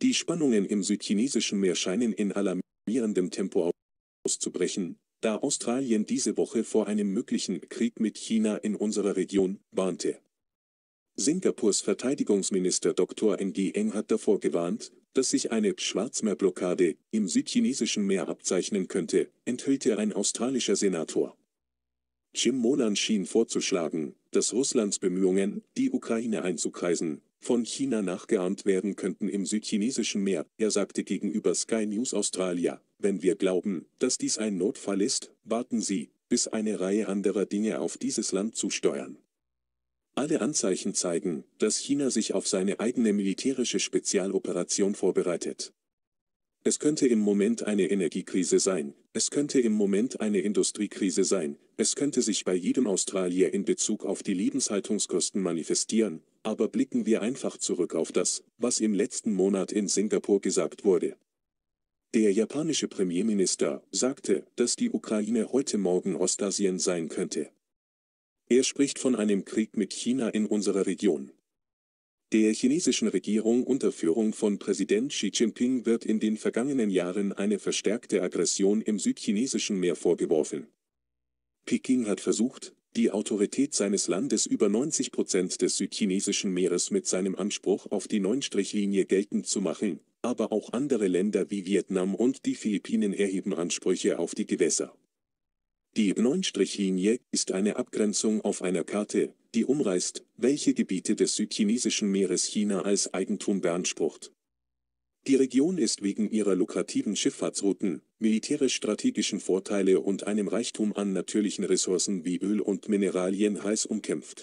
Die Spannungen im südchinesischen Meer scheinen in alarmierendem Tempo auszubrechen, da Australien diese Woche vor einem möglichen Krieg mit China in unserer Region warnte. Singapurs Verteidigungsminister Dr. Ng Eng hat davor gewarnt, dass sich eine Schwarzmeerblockade im südchinesischen Meer abzeichnen könnte, enthüllte ein australischer Senator. Jim Molan schien vorzuschlagen, dass Russlands Bemühungen, die Ukraine einzukreisen, von China nachgeahmt werden könnten im südchinesischen Meer. Er sagte gegenüber Sky News Australia, wenn wir glauben, dass dies ein Notfall ist, warten Sie, bis eine Reihe anderer Dinge auf dieses Land zusteuern. Alle Anzeichen zeigen, dass China sich auf seine eigene militärische Spezialoperation vorbereitet. Es könnte im Moment eine Energiekrise sein, es könnte im Moment eine Industriekrise sein, es könnte sich bei jedem Australier in Bezug auf die Lebenshaltungskosten manifestieren, aber blicken wir einfach zurück auf das, was im letzten Monat in Singapur gesagt wurde. Der japanische Premierminister sagte, dass die Ukraine heute Morgen Ostasien sein könnte. Er spricht von einem Krieg mit China in unserer Region. Der chinesischen Regierung unter Führung von Präsident Xi Jinping wird in den vergangenen Jahren eine verstärkte Aggression im südchinesischen Meer vorgeworfen. Peking hat versucht, die Autorität seines Landes über 90 Prozent des südchinesischen Meeres mit seinem Anspruch auf die neun strich geltend zu machen, aber auch andere Länder wie Vietnam und die Philippinen erheben Ansprüche auf die Gewässer. Die neun strich ist eine Abgrenzung auf einer Karte, die umreißt, welche Gebiete des südchinesischen Meeres China als Eigentum beansprucht. Die Region ist wegen ihrer lukrativen Schifffahrtsrouten, militärisch-strategischen Vorteile und einem Reichtum an natürlichen Ressourcen wie Öl und Mineralien heiß umkämpft